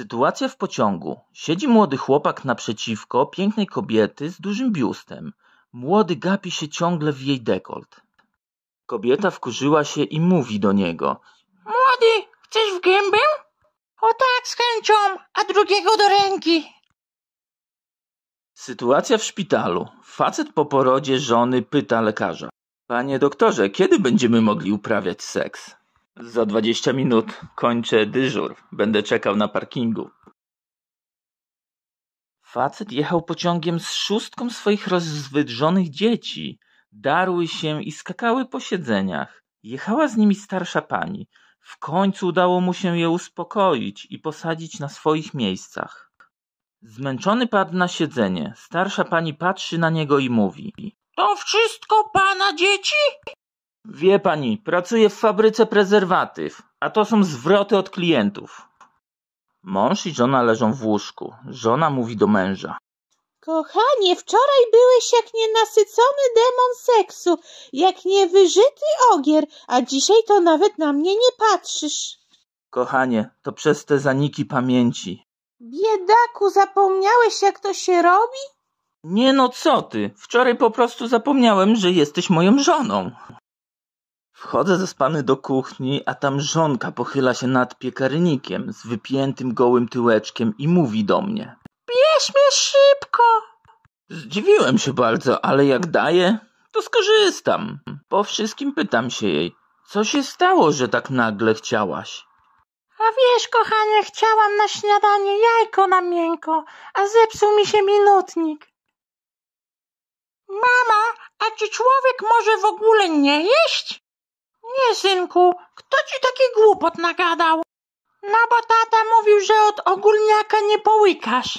Sytuacja w pociągu. Siedzi młody chłopak naprzeciwko pięknej kobiety z dużym biustem. Młody gapi się ciągle w jej dekolt. Kobieta wkurzyła się i mówi do niego. Młody, chcesz w gębę? O tak, z chęcią, a drugiego do ręki. Sytuacja w szpitalu. Facet po porodzie żony pyta lekarza. Panie doktorze, kiedy będziemy mogli uprawiać seks? Za 20 minut kończę dyżur. Będę czekał na parkingu. Facet jechał pociągiem z szóstką swoich rozwydrzonych dzieci. Darły się i skakały po siedzeniach. Jechała z nimi starsza pani. W końcu udało mu się je uspokoić i posadzić na swoich miejscach. Zmęczony padł na siedzenie. Starsza pani patrzy na niego i mówi: To wszystko pana dzieci? Wie pani, pracuję w fabryce prezerwatyw, a to są zwroty od klientów. Mąż i żona leżą w łóżku. Żona mówi do męża. Kochanie, wczoraj byłeś jak nienasycony demon seksu, jak niewyżyty ogier, a dzisiaj to nawet na mnie nie patrzysz. Kochanie, to przez te zaniki pamięci. Biedaku, zapomniałeś jak to się robi? Nie no co ty, wczoraj po prostu zapomniałem, że jesteś moją żoną. Wchodzę zaspany do kuchni, a tam żonka pochyla się nad piekarnikiem z wypiętym gołym tyłeczkiem i mówi do mnie. Bierz mnie szybko! Zdziwiłem się bardzo, ale jak daje, to skorzystam. Po wszystkim pytam się jej, co się stało, że tak nagle chciałaś? A wiesz, kochanie, chciałam na śniadanie jajko na miękko, a zepsuł mi się minutnik. Mama, a czy człowiek może w ogóle nie jeść? Nie, synku, kto ci taki głupot nagadał? No bo tata mówił, że od ogólniaka nie połykasz.